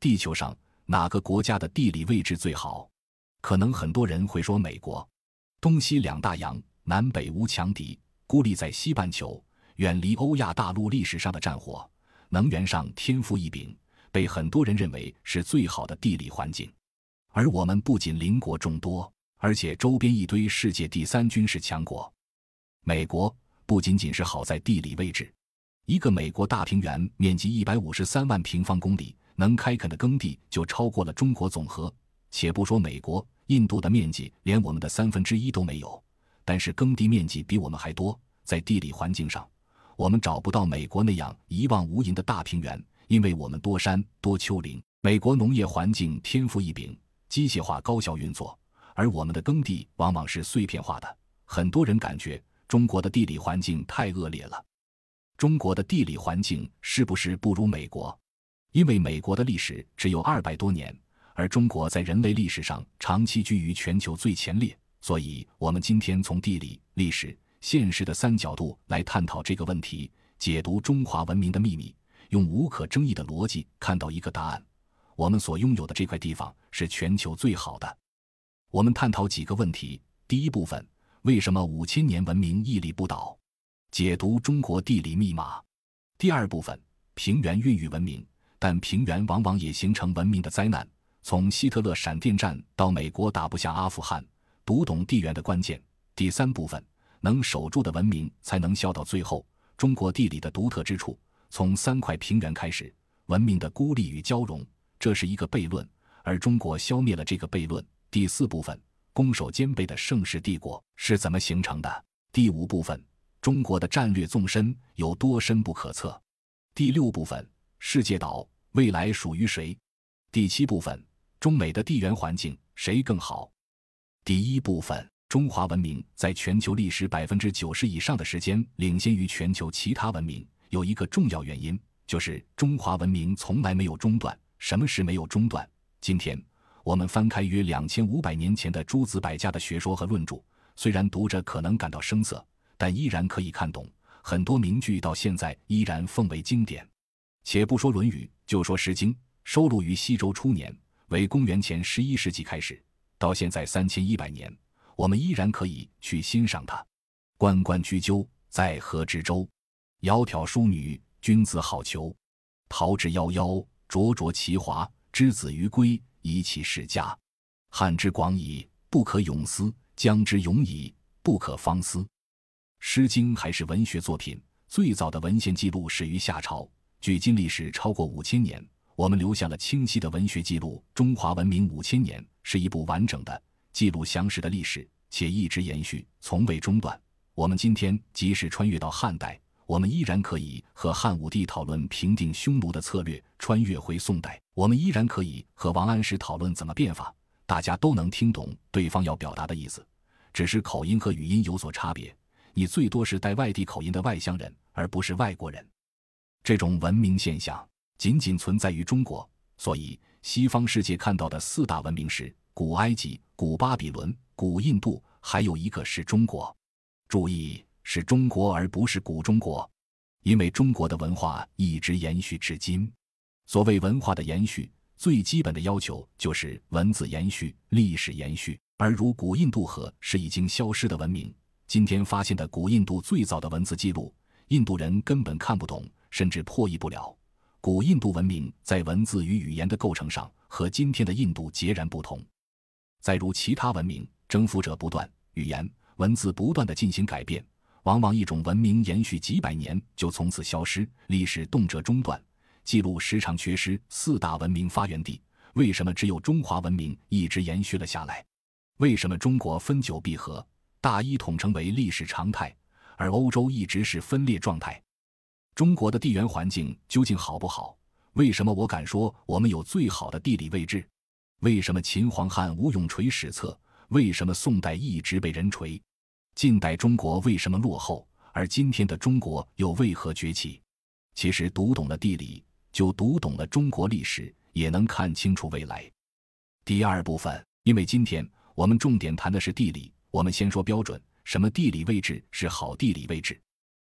地球上哪个国家的地理位置最好？可能很多人会说美国，东西两大洋，南北无强敌，孤立在西半球，远离欧亚大陆历史上的战火，能源上天赋异禀，被很多人认为是最好的地理环境。而我们不仅邻国众多，而且周边一堆世界第三军事强国。美国不仅仅是好在地理位置，一个美国大平原面积一百五十三万平方公里。能开垦的耕地就超过了中国总和，且不说美国、印度的面积连我们的三分之一都没有，但是耕地面积比我们还多。在地理环境上，我们找不到美国那样一望无垠的大平原，因为我们多山多丘陵。美国农业环境天赋异禀，机械化高效运作，而我们的耕地往往是碎片化的。很多人感觉中国的地理环境太恶劣了，中国的地理环境是不是不如美国？因为美国的历史只有二百多年，而中国在人类历史上长期居于全球最前列，所以我们今天从地理、历史、现实的三角度来探讨这个问题，解读中华文明的秘密，用无可争议的逻辑看到一个答案：我们所拥有的这块地方是全球最好的。我们探讨几个问题：第一部分，为什么五千年文明屹立不倒？解读中国地理密码。第二部分，平原孕育文明。但平原往往也形成文明的灾难，从希特勒闪电战到美国打不下阿富汗，读懂地缘的关键。第三部分，能守住的文明才能笑到最后。中国地理的独特之处，从三块平原开始，文明的孤立与交融，这是一个悖论，而中国消灭了这个悖论。第四部分，攻守兼备的盛世帝国是怎么形成的？第五部分，中国的战略纵深有多深不可测？第六部分。世界岛未来属于谁？第七部分：中美的地缘环境谁更好？第一部分：中华文明在全球历史百分之九十以上的时间领先于全球其他文明，有一个重要原因就是中华文明从来没有中断。什么是没有中断？今天我们翻开约两千五百年前的诸子百家的学说和论著，虽然读着可能感到生涩，但依然可以看懂。很多名句到现在依然奉为经典。且不说《论语》，就说《诗经》，收录于西周初年，为公元前十一世纪开始，到现在三千一百年，我们依然可以去欣赏它。“关关雎鸠，在河之洲。窈窕淑女，君子好逑。桃之夭夭，灼灼其华。之子于归，宜其室家。汉之广矣，不可泳思。江之永矣，不可方思。”《诗经》还是文学作品最早的文献记录始于夏朝。距今历史超过五千年，我们留下了清晰的文学记录。中华文明五千年是一部完整的、记录详实的历史，且一直延续，从未中断。我们今天即使穿越到汉代，我们依然可以和汉武帝讨论平定匈奴的策略；穿越回宋代，我们依然可以和王安石讨论怎么变法。大家都能听懂对方要表达的意思，只是口音和语音有所差别。你最多是带外地口音的外乡人，而不是外国人。这种文明现象仅仅存在于中国，所以西方世界看到的四大文明是古埃及、古巴比伦、古印度，还有一个是中国。注意是中国，而不是古中国，因为中国的文化一直延续至今。所谓文化的延续，最基本的要求就是文字延续、历史延续。而如古印度河是已经消失的文明，今天发现的古印度最早的文字记录，印度人根本看不懂。甚至破译不了。古印度文明在文字与语言的构成上和今天的印度截然不同。再如其他文明，征服者不断，语言文字不断的进行改变，往往一种文明延续几百年就从此消失，历史动辄中断，记录时常缺失。四大文明发源地为什么只有中华文明一直延续了下来？为什么中国分久必合，大一统成为历史常态，而欧洲一直是分裂状态？中国的地缘环境究竟好不好？为什么我敢说我们有最好的地理位置？为什么秦皇汉武永垂史册？为什么宋代一直被人锤？近代中国为什么落后？而今天的中国又为何崛起？其实读懂了地理，就读懂了中国历史，也能看清楚未来。第二部分，因为今天我们重点谈的是地理，我们先说标准：什么地理位置是好地理位置？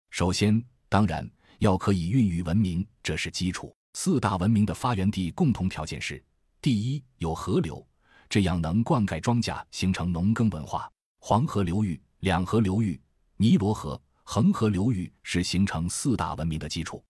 首先，当然。要可以孕育文明，这是基础。四大文明的发源地共同条件是：第一，有河流，这样能灌溉庄稼，形成农耕文化。黄河流域、两河流域、尼罗河、恒河流域是形成四大文明的基础。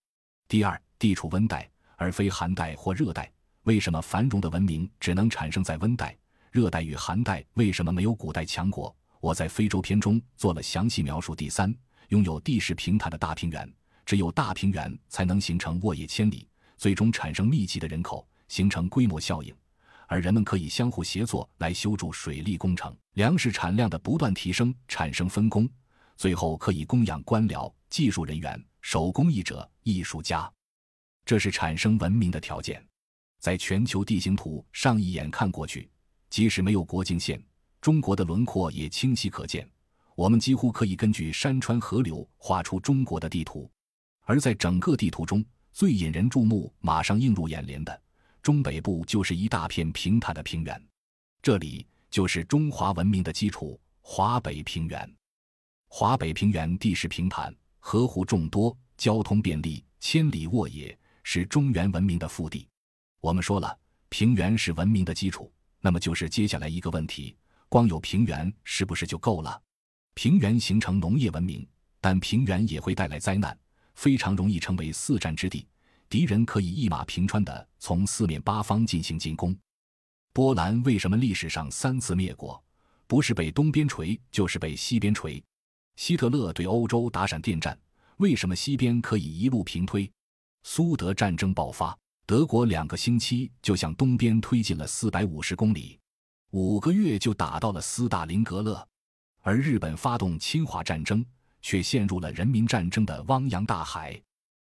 第二，地处温带，而非寒带或热带。为什么繁荣的文明只能产生在温带？热带与寒带为什么没有古代强国？我在非洲篇中做了详细描述。第三，拥有地势平坦的大平原。只有大平原才能形成沃野千里，最终产生密集的人口，形成规模效应，而人们可以相互协作来修筑水利工程，粮食产量的不断提升产生分工，最后可以供养官僚、技术人员、手工艺者、艺术家，这是产生文明的条件。在全球地形图上一眼看过去，即使没有国境线，中国的轮廓也清晰可见。我们几乎可以根据山川河流画出中国的地图。而在整个地图中最引人注目、马上映入眼帘的中北部，就是一大片平坦的平原，这里就是中华文明的基础——华北平原。华北平原地势平坦，河湖众多，交通便利，千里沃野，是中原文明的腹地。我们说了，平原是文明的基础，那么就是接下来一个问题：光有平原是不是就够了？平原形成农业文明，但平原也会带来灾难。非常容易成为四战之地，敌人可以一马平川的从四面八方进行进攻。波兰为什么历史上三次灭国？不是被东边锤，就是被西边锤。希特勒对欧洲打闪电战，为什么西边可以一路平推？苏德战争爆发，德国两个星期就向东边推进了四百五十公里，五个月就打到了斯大林格勒，而日本发动侵华战争。却陷入了人民战争的汪洋大海。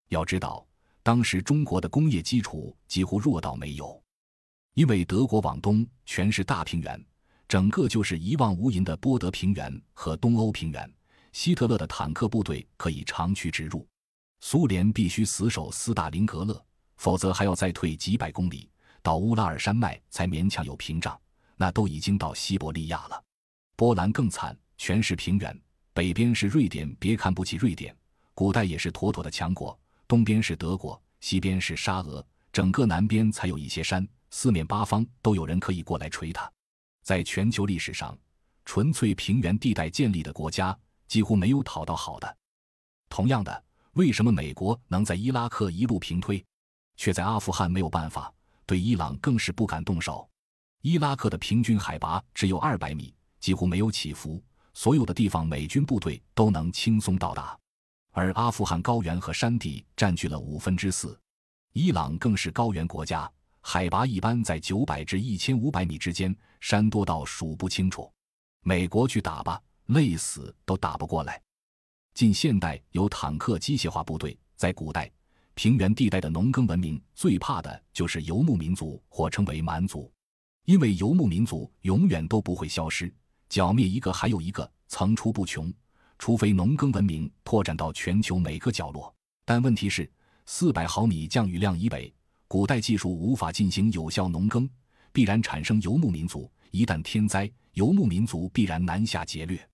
要知道，当时中国的工业基础几乎弱到没有。因为德国往东全是大平原，整个就是一望无垠的波德平原和东欧平原，希特勒的坦克部队可以长驱直入。苏联必须死守斯大林格勒，否则还要再退几百公里，到乌拉尔山脉才勉强有屏障，那都已经到西伯利亚了。波兰更惨，全是平原。北边是瑞典，别看不起瑞典，古代也是妥妥的强国。东边是德国，西边是沙俄，整个南边才有一些山，四面八方都有人可以过来锤它。在全球历史上，纯粹平原地带建立的国家几乎没有讨到好的。同样的，为什么美国能在伊拉克一路平推，却在阿富汗没有办法，对伊朗更是不敢动手？伊拉克的平均海拔只有二百米，几乎没有起伏。所有的地方，美军部队都能轻松到达，而阿富汗高原和山地占据了五分之四。伊朗更是高原国家，海拔一般在九百至一千五百米之间，山多到数不清楚。美国去打吧，累死都打不过来。近现代有坦克机械化部队，在古代，平原地带的农耕文明最怕的就是游牧民族，或称为蛮族，因为游牧民族永远都不会消失。剿灭一个，还有一个，层出不穷。除非农耕文明拓展到全球每个角落，但问题是，四百毫米降雨量以北，古代技术无法进行有效农耕，必然产生游牧民族。一旦天灾，游牧民族必然南下劫掠。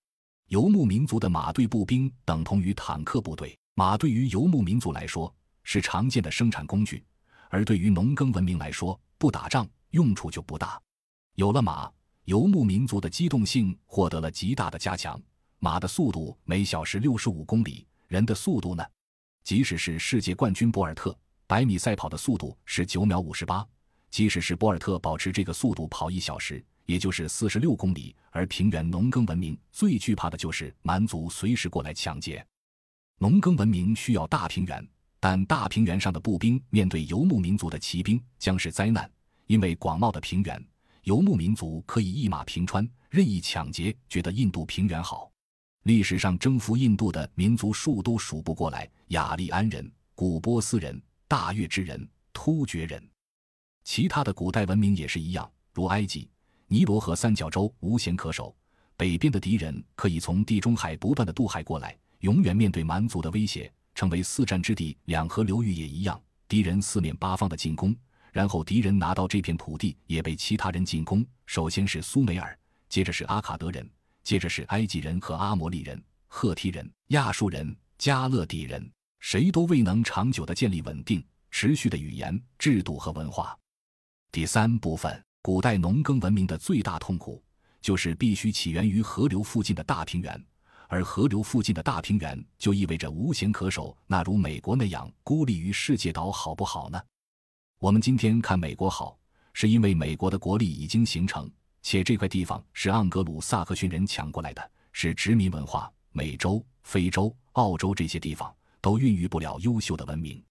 游牧民族的马队步兵等同于坦克部队，马对于游牧民族来说是常见的生产工具，而对于农耕文明来说，不打仗用处就不大。有了马。游牧民族的机动性获得了极大的加强，马的速度每小时六十五公里，人的速度呢？即使是世界冠军博尔特，百米赛跑的速度是九秒五十八。即使是博尔特保持这个速度跑一小时，也就是四十六公里。而平原农耕文明最惧怕的就是蛮族随时过来抢劫。农耕文明需要大平原，但大平原上的步兵面对游牧民族的骑兵将是灾难，因为广袤的平原。游牧民族可以一马平川，任意抢劫，觉得印度平原好。历史上征服印度的民族数都数不过来，雅利安人、古波斯人、大月之人、突厥人，其他的古代文明也是一样，如埃及，尼罗河三角洲无险可守，北边的敌人可以从地中海不断的渡海过来，永远面对蛮族的威胁，成为四战之地。两河流域也一样，敌人四面八方的进攻。然后敌人拿到这片土地，也被其他人进攻。首先是苏美尔，接着是阿卡德人，接着是埃及人和阿摩利人、赫梯人、亚述人、加勒底人，谁都未能长久地建立稳定、持续的语言、制度和文化。第三部分，古代农耕文明的最大痛苦就是必须起源于河流附近的大平原，而河流附近的大平原就意味着无险可守。那如美国那样孤立于世界岛，好不好呢？我们今天看美国好，是因为美国的国力已经形成，且这块地方是盎格鲁撒克逊人抢过来的，是殖民文化。美洲、非洲、澳洲这些地方都孕育不了优秀的文明。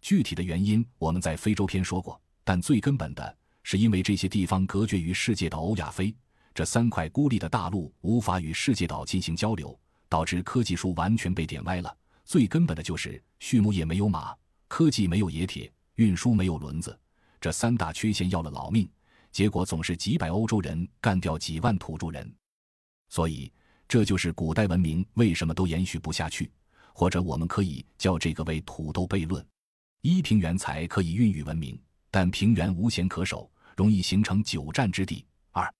具体的原因我们在非洲篇说过，但最根本的是因为这些地方隔绝于世界的欧亚非这三块孤立的大陆，无法与世界岛进行交流，导致科技树完全被点歪了。最根本的就是畜牧业没有马，科技没有冶铁。运输没有轮子，这三大缺陷要了老命。结果总是几百欧洲人干掉几万土著人。所以，这就是古代文明为什么都延续不下去。或者，我们可以叫这个为“土豆悖论”。一、平原才可以孕育文明，但平原无险可守，容易形成久战之地。二、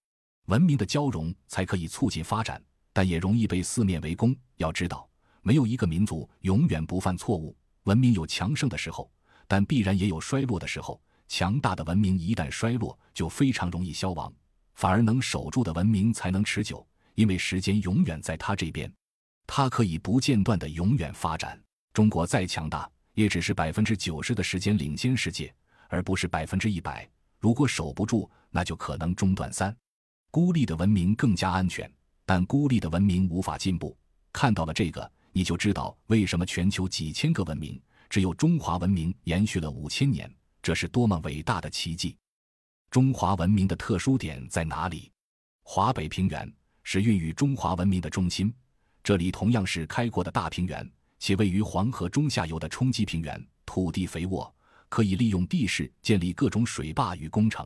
文明的交融才可以促进发展，但也容易被四面围攻。要知道，没有一个民族永远不犯错误。文明有强盛的时候。但必然也有衰落的时候。强大的文明一旦衰落，就非常容易消亡；反而能守住的文明才能持久，因为时间永远在他这边，它可以不间断地永远发展。中国再强大，也只是百分之九十的时间领先世界，而不是百分之一百。如果守不住，那就可能中断。三，孤立的文明更加安全，但孤立的文明无法进步。看到了这个，你就知道为什么全球几千个文明。只有中华文明延续了五千年，这是多么伟大的奇迹！中华文明的特殊点在哪里？华北平原是孕育中华文明的中心，这里同样是开阔的大平原，且位于黄河中下游的冲积平原，土地肥沃，可以利用地势建立各种水坝与工程。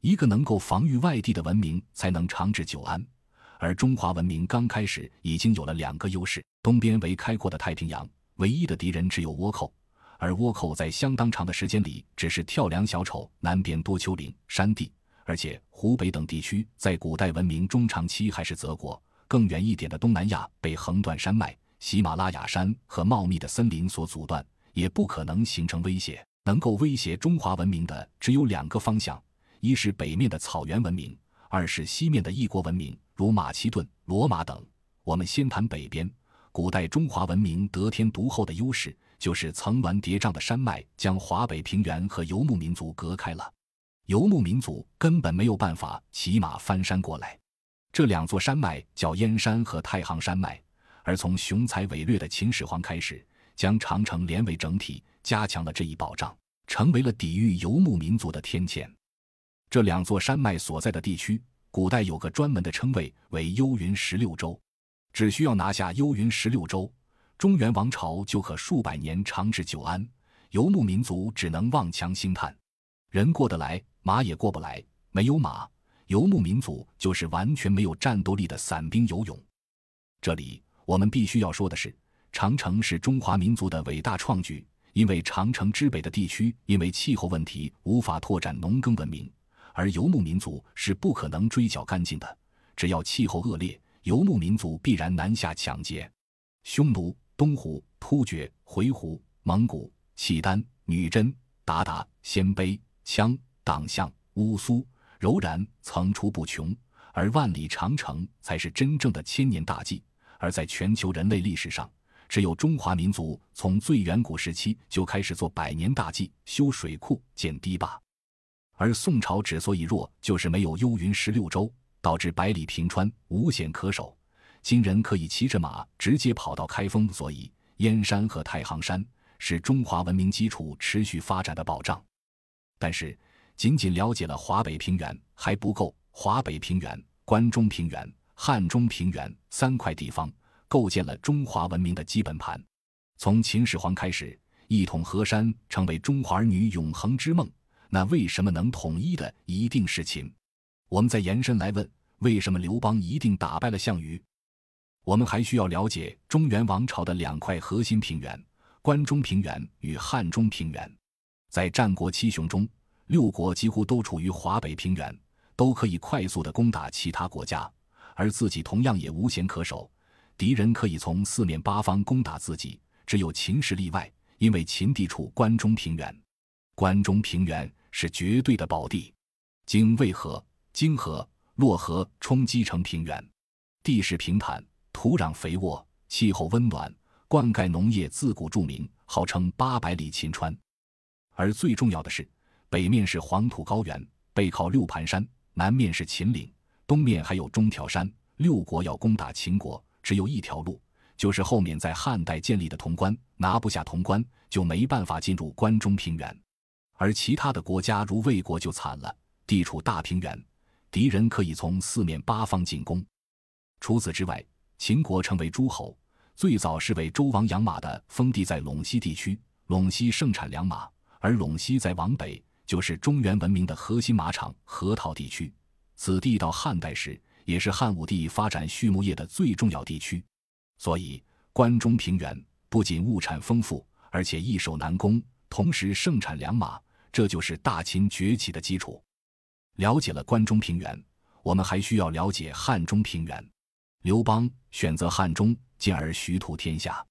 一个能够防御外地的文明才能长治久安，而中华文明刚开始已经有了两个优势：东边为开阔的太平洋。唯一的敌人只有倭寇，而倭寇在相当长的时间里只是跳梁小丑。南边多丘陵山地，而且湖北等地区在古代文明中长期还是泽国。更远一点的东南亚被横断山脉、喜马拉雅山和茂密的森林所阻断，也不可能形成威胁。能够威胁中华文明的只有两个方向：一是北面的草原文明，二是西面的异国文明，如马其顿、罗马等。我们先谈北边。古代中华文明得天独厚的优势，就是层峦叠嶂的山脉将华北平原和游牧民族隔开了。游牧民族根本没有办法骑马翻山过来。这两座山脉叫燕山和太行山脉，而从雄才伟略的秦始皇开始，将长城连为整体，加强了这一保障，成为了抵御游牧民族的天堑。这两座山脉所在的地区，古代有个专门的称谓，为幽云十六州。只需要拿下幽云十六州，中原王朝就可数百年长治久安。游牧民族只能望强兴叹，人过得来，马也过不来。没有马，游牧民族就是完全没有战斗力的散兵游勇。这里我们必须要说的是，长城是中华民族的伟大创举，因为长城之北的地区，因为气候问题无法拓展农耕文明，而游牧民族是不可能追剿干净的。只要气候恶劣。游牧民族必然南下抢劫，匈奴、东胡、突厥、回鹘、蒙古、契丹、女真、鞑靼、鲜卑、羌、党项、乌苏、柔然层出不穷，而万里长城才是真正的千年大计。而在全球人类历史上，只有中华民族从最远古时期就开始做百年大计，修水库、建堤坝。而宋朝之所以弱，就是没有幽云十六州。导致百里平川无险可守，金人可以骑着马直接跑到开封。所以，燕山和太行山是中华文明基础持续发展的保障。但是，仅仅了解了华北平原还不够。华北平原、关中平原、汉中平原三块地方构建了中华文明的基本盘。从秦始皇开始，一统河山成为中华儿女永恒之梦。那为什么能统一的一定是秦？我们再延伸来问，为什么刘邦一定打败了项羽？我们还需要了解中原王朝的两块核心平原——关中平原与汉中平原。在战国七雄中，六国几乎都处于华北平原，都可以快速的攻打其他国家，而自己同样也无险可守，敌人可以从四面八方攻打自己。只有秦是例外，因为秦地处关中平原，关中平原是绝对的宝地。经渭河。泾河、洛河冲积成平原，地势平坦，土壤肥沃，气候温暖，灌溉农业自古著名，号称“八百里秦川”。而最重要的是，北面是黄土高原，背靠六盘山，南面是秦岭，东面还有中条山。六国要攻打秦国，只有一条路，就是后面在汉代建立的潼关。拿不下潼关，就没办法进入关中平原。而其他的国家如魏国就惨了，地处大平原。敌人可以从四面八方进攻。除此之外，秦国成为诸侯，最早是为周王养马的封地在陇西地区。陇西盛产良马，而陇西再往北就是中原文明的核心马场——河套地区。此地到汉代时，也是汉武帝发展畜牧业的最重要地区。所以，关中平原不仅物产丰富，而且易守难攻，同时盛产良马，这就是大秦崛起的基础。了解了关中平原，我们还需要了解汉中平原。刘邦选择汉中，进而徐图天下。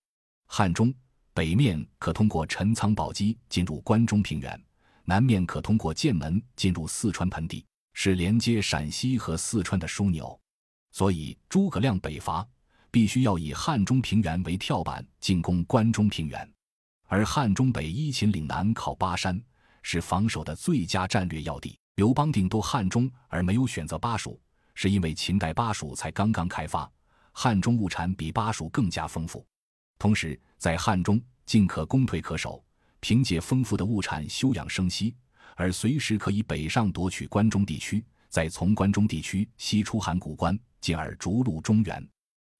汉中北面可通过陈仓宝鸡进入关中平原，南面可通过剑门进入四川盆地，是连接陕西和四川的枢纽。所以，诸葛亮北伐必须要以汉中平原为跳板进攻关中平原，而汉中北依秦岭，南靠巴山，是防守的最佳战略要地。刘邦定都汉中而没有选择巴蜀，是因为秦代巴蜀才刚刚开发，汉中物产比巴蜀更加丰富。同时，在汉中，进可攻，退可守，凭借丰富的物产休养生息，而随时可以北上夺取关中地区，再从关中地区西出函谷关，进而逐鹿中原。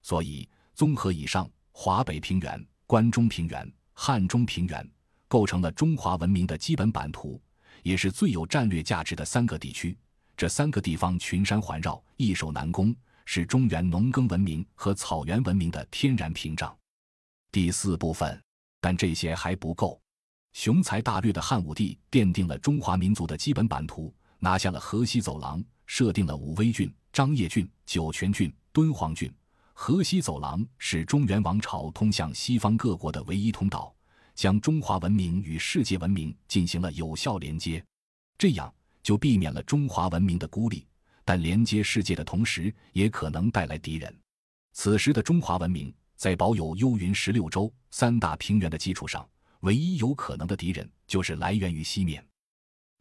所以，综合以上，华北平原、关中平原、汉中平原构成了中华文明的基本版图。也是最有战略价值的三个地区。这三个地方群山环绕，易守难攻，是中原农耕文明和草原文明的天然屏障。第四部分，但这些还不够。雄才大略的汉武帝奠定了中华民族的基本版图，拿下了河西走廊，设定了武威郡、张掖郡、酒泉郡、敦煌郡。河西走廊是中原王朝通向西方各国的唯一通道。将中华文明与世界文明进行了有效连接，这样就避免了中华文明的孤立。但连接世界的同时，也可能带来敌人。此时的中华文明在保有幽云十六州三大平原的基础上，唯一有可能的敌人就是来源于西面。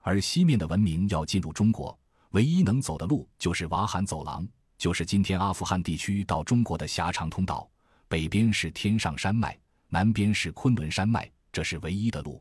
而西面的文明要进入中国，唯一能走的路就是瓦罕走廊，就是今天阿富汗地区到中国的狭长通道，北边是天上山脉。南边是昆仑山脉，这是唯一的路。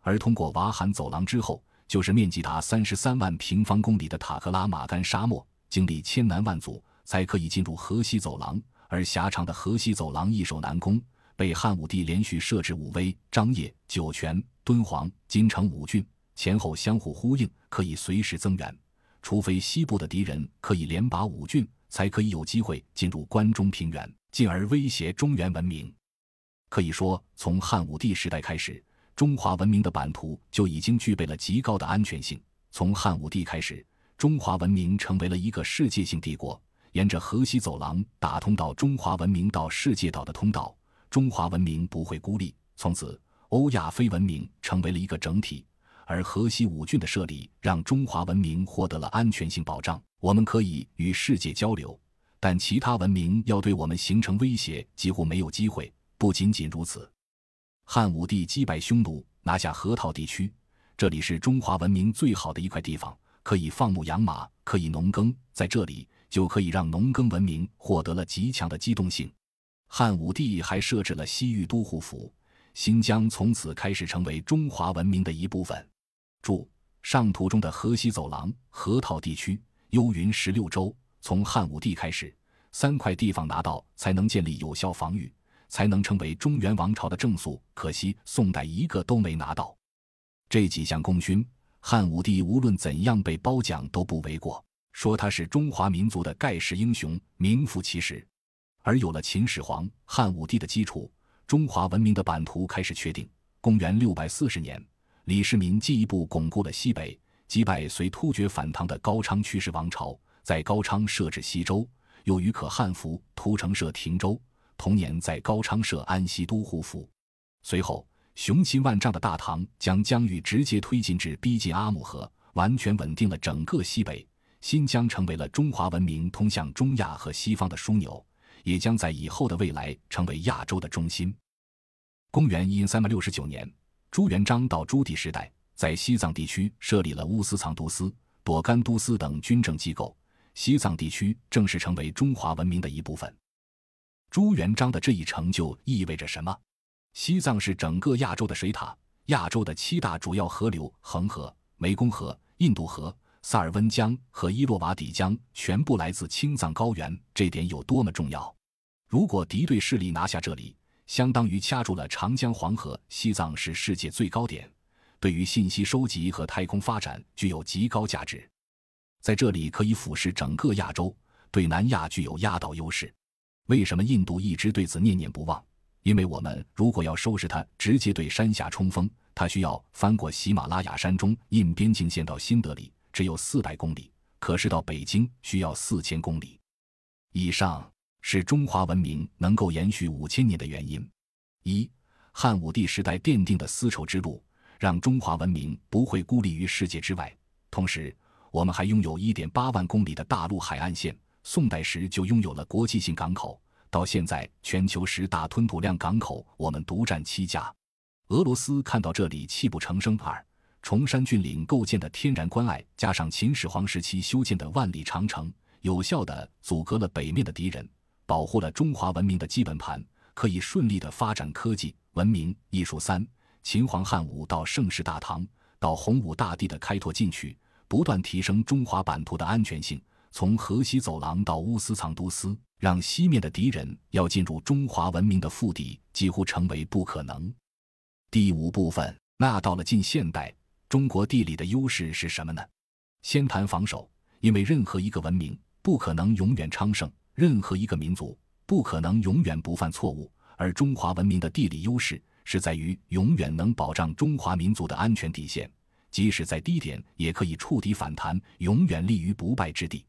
而通过瓦罕走廊之后，就是面积达三十三万平方公里的塔克拉玛干沙漠，经历千难万阻，才可以进入河西走廊。而狭长的河西走廊易守难攻，被汉武帝连续设置武威、张掖、酒泉、敦煌、金城五郡，前后相互呼应，可以随时增援。除非西部的敌人可以连拔五郡，才可以有机会进入关中平原，进而威胁中原文明。可以说，从汉武帝时代开始，中华文明的版图就已经具备了极高的安全性。从汉武帝开始，中华文明成为了一个世界性帝国，沿着河西走廊打通到中华文明到世界岛的通道，中华文明不会孤立。从此，欧亚非文明成为了一个整体，而河西五郡的设立让中华文明获得了安全性保障。我们可以与世界交流，但其他文明要对我们形成威胁，几乎没有机会。不仅仅如此，汉武帝击败匈奴，拿下河套地区。这里是中华文明最好的一块地方，可以放牧养马，可以农耕。在这里，就可以让农耕文明获得了极强的机动性。汉武帝还设置了西域都护府，新疆从此开始成为中华文明的一部分。注：上图中的河西走廊、河套地区、幽云十六州，从汉武帝开始，三块地方拿到，才能建立有效防御。才能成为中原王朝的正肃。可惜宋代一个都没拿到。这几项功勋，汉武帝无论怎样被褒奖都不为过，说他是中华民族的盖世英雄，名副其实。而有了秦始皇、汉武帝的基础，中华文明的版图开始确定。公元六百四十年，李世民进一步巩固了西北，击败随突厥反唐的高昌屈氏王朝，在高昌设置西周，又于可汗服屠城设亭州。同年，在高昌设安西都护府。随后，雄心万丈的大唐将疆域直接推进至逼近阿姆河，完全稳定了整个西北。新疆成为了中华文明通向中亚和西方的枢纽，也将在以后的未来成为亚洲的中心。公元一三六九年，朱元璋到朱棣时代，在西藏地区设立了乌斯藏都司、朵甘都司等军政机构，西藏地区正式成为中华文明的一部分。朱元璋的这一成就意味着什么？西藏是整个亚洲的水塔，亚洲的七大主要河流——恒河、湄公河、印度河、萨尔温江和伊洛瓦底江，全部来自青藏高原。这点有多么重要？如果敌对势力拿下这里，相当于掐住了长江、黄河。西藏是世界最高点，对于信息收集和太空发展具有极高价值。在这里可以俯视整个亚洲，对南亚具有压倒优势。为什么印度一直对此念念不忘？因为我们如果要收拾他，直接对山下冲锋，他需要翻过喜马拉雅山中印边境线到新德里，只有四百公里；可是到北京需要四千公里。以上是中华文明能够延续五千年的原因：一、汉武帝时代奠定的丝绸之路，让中华文明不会孤立于世界之外；同时，我们还拥有一点八万公里的大陆海岸线。宋代时就拥有了国际性港口，到现在全球十大吞吐量港口，我们独占七家。俄罗斯看到这里泣不成声。二，崇山峻岭构建的天然关隘，加上秦始皇时期修建的万里长城，有效的阻隔了北面的敌人，保护了中华文明的基本盘，可以顺利的发展科技、文明、艺术。三，秦皇汉武到盛世大唐，到洪武大帝的开拓进取，不断提升中华版图的安全性。从河西走廊到乌斯藏都斯，让西面的敌人要进入中华文明的腹地几乎成为不可能。第五部分，那到了近现代，中国地理的优势是什么呢？先谈防守，因为任何一个文明不可能永远昌盛，任何一个民族不可能永远不犯错误，而中华文明的地理优势是在于永远能保障中华民族的安全底线，即使在低点也可以触底反弹，永远立于不败之地。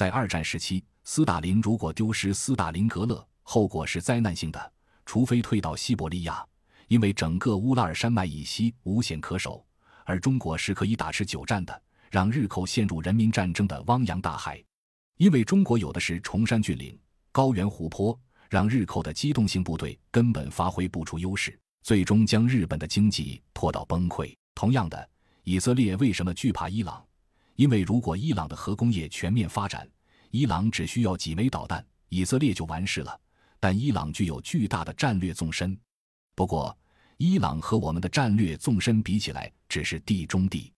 在二战时期，斯大林如果丢失斯大林格勒，后果是灾难性的，除非退到西伯利亚，因为整个乌拉尔山脉以西无险可守。而中国是可以打持久战的，让日寇陷入人民战争的汪洋大海，因为中国有的是崇山峻岭、高原湖泊，让日寇的机动性部队根本发挥不出优势，最终将日本的经济拖到崩溃。同样的，以色列为什么惧怕伊朗？因为如果伊朗的核工业全面发展，伊朗只需要几枚导弹，以色列就完事了。但伊朗具有巨大的战略纵深，不过伊朗和我们的战略纵深比起来，只是地中地。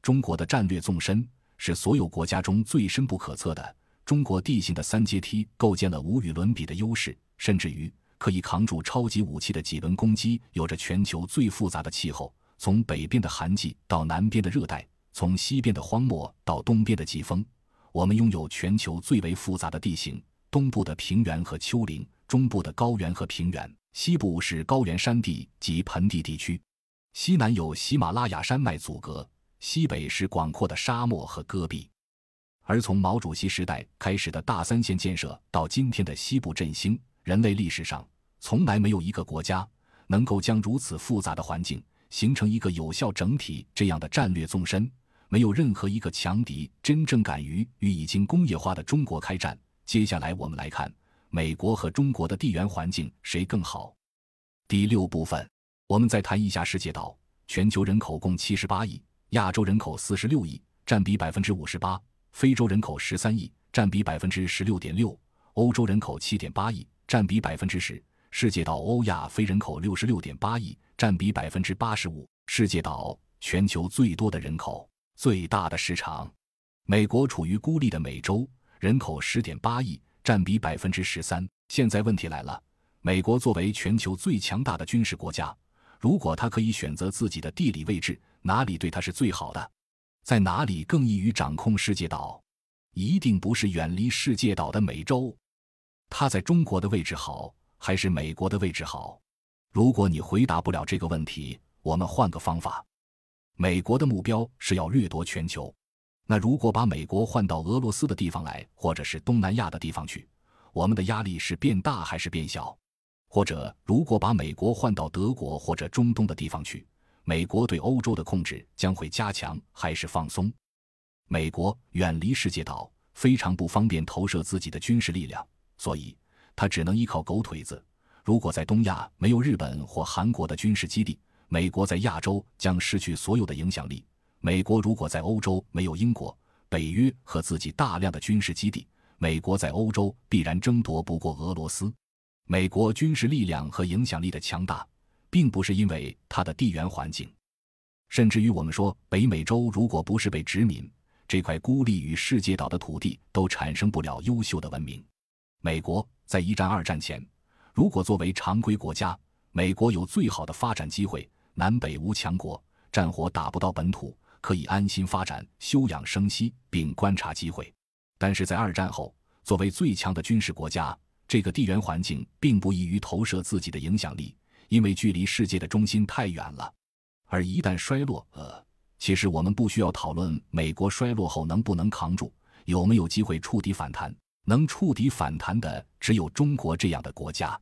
中国的战略纵深是所有国家中最深不可测的。中国地形的三阶梯构建了无与伦比的优势，甚至于可以扛住超级武器的几轮攻击。有着全球最复杂的气候，从北边的寒季到南边的热带。从西边的荒漠到东边的季风，我们拥有全球最为复杂的地形：东部的平原和丘陵，中部的高原和平原，西部是高原山地及盆地地区，西南有喜马拉雅山脉阻隔，西北是广阔的沙漠和戈壁。而从毛主席时代开始的大三线建设到今天的西部振兴，人类历史上从来没有一个国家能够将如此复杂的环境形成一个有效整体这样的战略纵深。没有任何一个强敌真正敢于与已经工业化的中国开战。接下来我们来看美国和中国的地缘环境谁更好。第六部分，我们再谈一下世界岛。全球人口共七十八亿，亚洲人口四十六亿，占比百分之五十八；非洲人口十三亿，占比百分之十六点六；欧洲人口七点八亿，占比百分之十。世界岛欧亚非人口六十六点八亿，占比百分之八十五。世界岛全球最多的人口。最大的市场，美国处于孤立的美洲，人口十点八亿，占比百分之十三。现在问题来了，美国作为全球最强大的军事国家，如果他可以选择自己的地理位置，哪里对他是最好的？在哪里更易于掌控世界岛？一定不是远离世界岛的美洲。它在中国的位置好，还是美国的位置好？如果你回答不了这个问题，我们换个方法。美国的目标是要掠夺全球，那如果把美国换到俄罗斯的地方来，或者是东南亚的地方去，我们的压力是变大还是变小？或者如果把美国换到德国或者中东的地方去，美国对欧洲的控制将会加强还是放松？美国远离世界岛，非常不方便投射自己的军事力量，所以他只能依靠狗腿子。如果在东亚没有日本或韩国的军事基地。美国在亚洲将失去所有的影响力。美国如果在欧洲没有英国、北约和自己大量的军事基地，美国在欧洲必然争夺不过俄罗斯。美国军事力量和影响力的强大，并不是因为它的地缘环境，甚至于我们说，北美洲如果不是被殖民，这块孤立于世界岛的土地都产生不了优秀的文明。美国在一战、二战前，如果作为常规国家，美国有最好的发展机会。南北无强国，战火打不到本土，可以安心发展、休养生息，并观察机会。但是，在二战后，作为最强的军事国家，这个地缘环境并不易于投射自己的影响力，因为距离世界的中心太远了。而一旦衰落，呃，其实我们不需要讨论美国衰落后能不能扛住，有没有机会触底反弹。能触底反弹的只有中国这样的国家，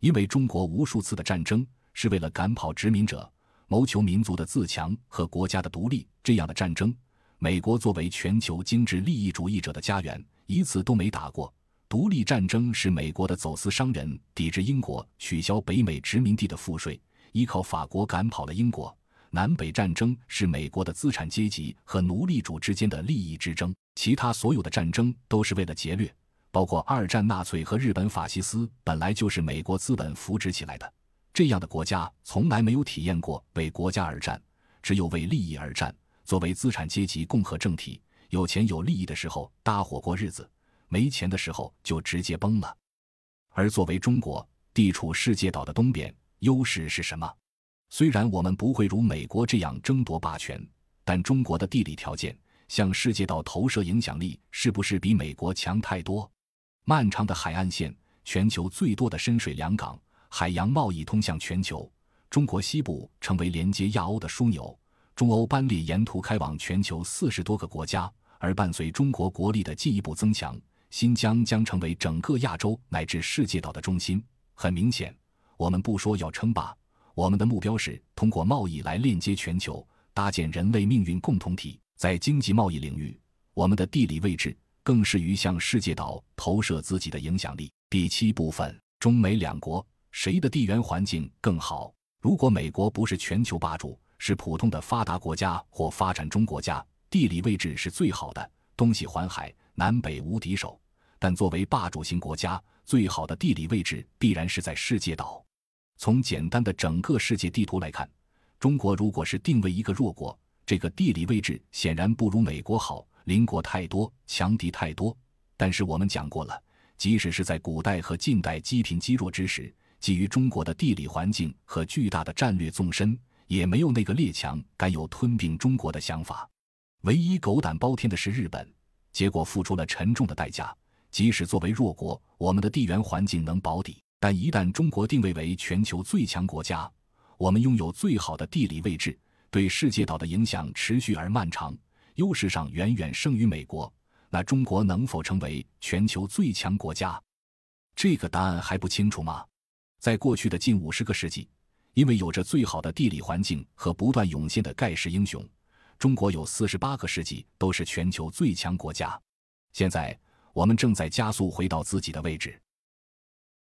因为中国无数次的战争。是为了赶跑殖民者，谋求民族的自强和国家的独立，这样的战争，美国作为全球精致利益主义者的家园，一次都没打过。独立战争是美国的走私商人抵制英国，取消北美殖民地的赋税，依靠法国赶跑了英国。南北战争是美国的资产阶级和奴隶主之间的利益之争。其他所有的战争都是为了劫掠，包括二战，纳粹和日本法西斯本来就是美国资本扶植起来的。这样的国家从来没有体验过为国家而战，只有为利益而战。作为资产阶级共和政体，有钱有利益的时候搭伙过日子，没钱的时候就直接崩了。而作为中国，地处世界岛的东边，优势是什么？虽然我们不会如美国这样争夺霸权，但中国的地理条件，向世界岛投射影响力，是不是比美国强太多？漫长的海岸线，全球最多的深水良港。海洋贸易通向全球，中国西部成为连接亚欧的枢纽。中欧班列沿途开往全球四十多个国家，而伴随中国国力的进一步增强，新疆将成为整个亚洲乃至世界岛的中心。很明显，我们不说要称霸，我们的目标是通过贸易来链接全球，搭建人类命运共同体。在经济贸易领域，我们的地理位置更适于向世界岛投射自己的影响力。第七部分：中美两国。谁的地缘环境更好？如果美国不是全球霸主，是普通的发达国家或发展中国家，地理位置是最好的，东西环海，南北无敌手。但作为霸主型国家，最好的地理位置必然是在世界岛。从简单的整个世界地图来看，中国如果是定位一个弱国，这个地理位置显然不如美国好，邻国太多，强敌太多。但是我们讲过了，即使是在古代和近代积贫积弱之时。基于中国的地理环境和巨大的战略纵深，也没有那个列强敢有吞并中国的想法。唯一狗胆包天的是日本，结果付出了沉重的代价。即使作为弱国，我们的地缘环境能保底，但一旦中国定位为全球最强国家，我们拥有最好的地理位置，对世界岛的影响持续而漫长，优势上远远胜于美国。那中国能否成为全球最强国家？这个答案还不清楚吗？在过去的近五十个世纪，因为有着最好的地理环境和不断涌现的盖世英雄，中国有四十八个世纪都是全球最强国家。现在，我们正在加速回到自己的位置。